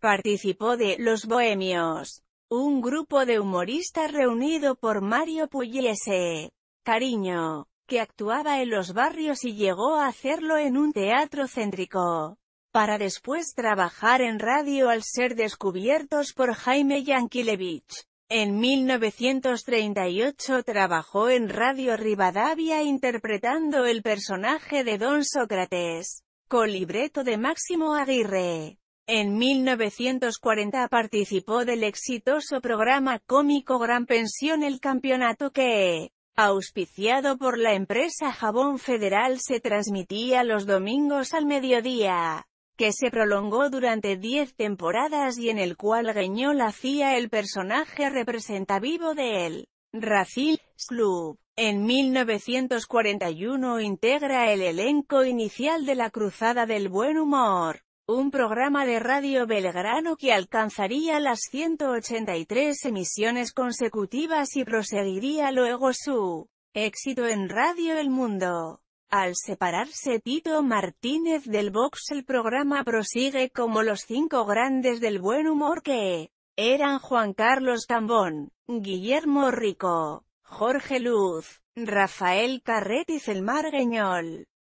Participó de Los Bohemios, un grupo de humoristas reunido por Mario Pugliese, Cariño, que actuaba en los barrios y llegó a hacerlo en un teatro céntrico, para después trabajar en radio al ser descubiertos por Jaime Yankilevich. En 1938 trabajó en Radio Rivadavia interpretando el personaje de Don Sócrates, con libreto de Máximo Aguirre. En 1940 participó del exitoso programa cómico Gran Pensión el campeonato que, auspiciado por la empresa Jabón Federal se transmitía los domingos al mediodía, que se prolongó durante 10 temporadas y en el cual la hacía el personaje representativo de él. Racil Club. En 1941 integra el elenco inicial de la Cruzada del Buen Humor un programa de Radio Belgrano que alcanzaría las 183 emisiones consecutivas y proseguiría luego su éxito en Radio El Mundo. Al separarse Tito Martínez del box el programa prosigue como los cinco grandes del buen humor que eran Juan Carlos Cambón, Guillermo Rico, Jorge Luz, Rafael Carretiz y Celmar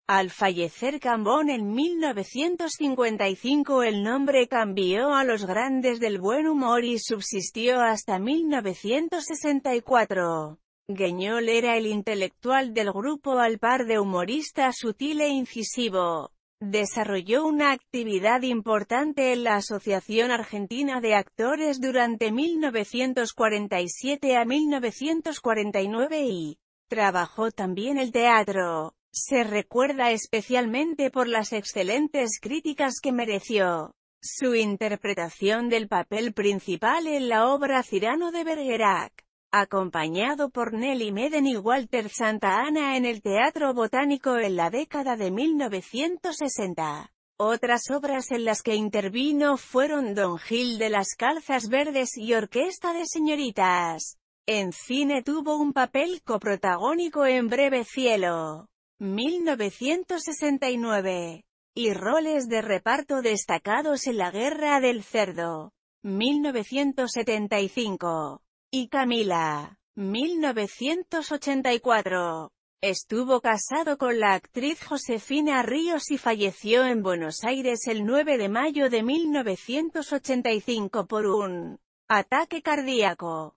al fallecer Cambón en 1955 el nombre cambió a Los Grandes del Buen Humor y subsistió hasta 1964. Guiñol era el intelectual del grupo al par de humorista sutil e incisivo. Desarrolló una actividad importante en la Asociación Argentina de Actores durante 1947 a 1949 y trabajó también el teatro. Se recuerda especialmente por las excelentes críticas que mereció su interpretación del papel principal en la obra Cirano de Bergerac, acompañado por Nelly Meden y Walter Santa Ana en el Teatro Botánico en la década de 1960. Otras obras en las que intervino fueron Don Gil de las Calzas Verdes y Orquesta de Señoritas. En cine tuvo un papel coprotagónico en Breve Cielo. 1969. Y roles de reparto destacados en la Guerra del Cerdo. 1975. Y Camila. 1984. Estuvo casado con la actriz Josefina Ríos y falleció en Buenos Aires el 9 de mayo de 1985 por un ataque cardíaco.